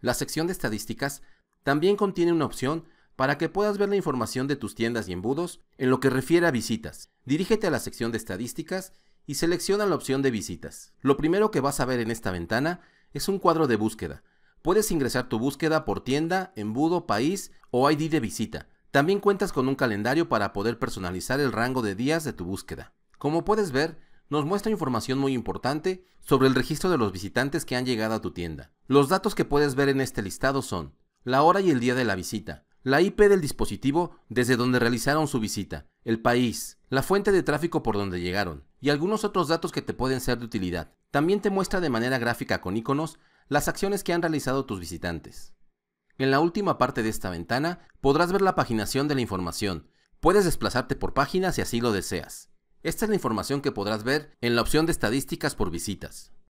La sección de estadísticas también contiene una opción para que puedas ver la información de tus tiendas y embudos en lo que refiere a visitas. Dirígete a la sección de estadísticas y selecciona la opción de visitas. Lo primero que vas a ver en esta ventana es un cuadro de búsqueda. Puedes ingresar tu búsqueda por tienda, embudo, país o ID de visita. También cuentas con un calendario para poder personalizar el rango de días de tu búsqueda. Como puedes ver, nos muestra información muy importante sobre el registro de los visitantes que han llegado a tu tienda. Los datos que puedes ver en este listado son la hora y el día de la visita, la IP del dispositivo desde donde realizaron su visita, el país, la fuente de tráfico por donde llegaron y algunos otros datos que te pueden ser de utilidad. También te muestra de manera gráfica con iconos las acciones que han realizado tus visitantes. En la última parte de esta ventana podrás ver la paginación de la información. Puedes desplazarte por páginas si así lo deseas. Esta es la información que podrás ver en la opción de estadísticas por visitas.